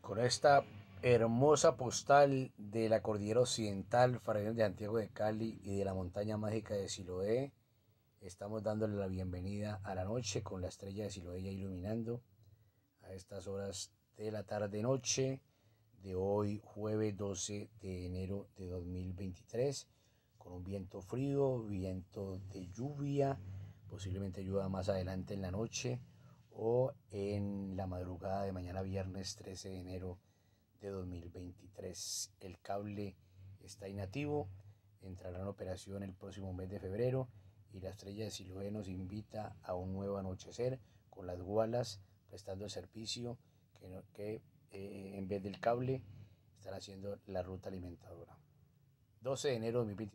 con esta hermosa postal de la cordillera occidental, Farallón de Santiago de Cali y de la montaña mágica de Siloé. Estamos dándole la bienvenida a la noche con la estrella de Siloé ya iluminando a estas horas de la tarde-noche de hoy, jueves 12 de enero de 2023, con un viento frío, viento de lluvia, posiblemente lluvia más adelante en la noche o en la madrugada de mañana viernes 13 de enero de 2023. El cable está inactivo, entrará en operación el próximo mes de febrero y la estrella de Siloé nos invita a un nuevo anochecer con las gualas prestando servicio que, eh, en vez del cable estará haciendo la ruta alimentadora. 12 de enero de 2023.